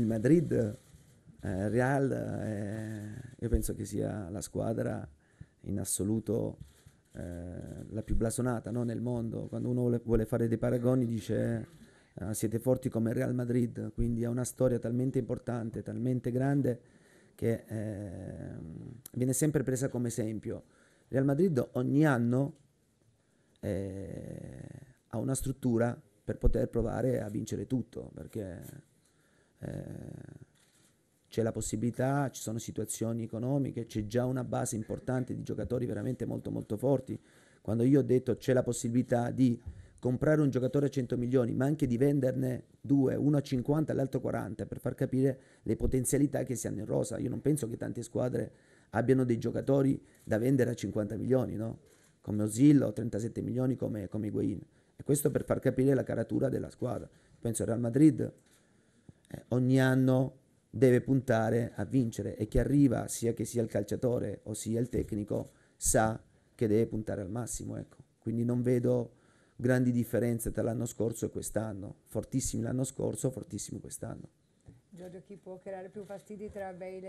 il Madrid, eh, Real, eh, io penso che sia la squadra in assoluto eh, la più blasonata no? nel mondo. Quando uno vuole, vuole fare dei paragoni dice eh, siete forti come Real Madrid, quindi ha una storia talmente importante, talmente grande che eh, viene sempre presa come esempio. Real Madrid ogni anno eh, ha una struttura per poter provare a vincere tutto, perché eh, c'è la possibilità, ci sono situazioni economiche, c'è già una base importante di giocatori veramente molto molto forti. Quando io ho detto c'è la possibilità di comprare un giocatore a 100 milioni, ma anche di venderne due, uno a 50 e l'altro a 40, per far capire le potenzialità che si hanno in rosa. Io non penso che tante squadre abbiano dei giocatori da vendere a 50 milioni, no? come Osillo, 37 milioni come, come Higuain. E questo per far capire la caratura della squadra. Penso al Real Madrid eh, ogni anno deve puntare a vincere e chi arriva, sia che sia il calciatore o sia il tecnico, sa che deve puntare al massimo. Ecco. Quindi non vedo grandi differenze tra l'anno scorso e quest'anno, fortissimi l'anno scorso, fortissimi quest'anno. Giorgio, chi può creare più fastidi tra Bale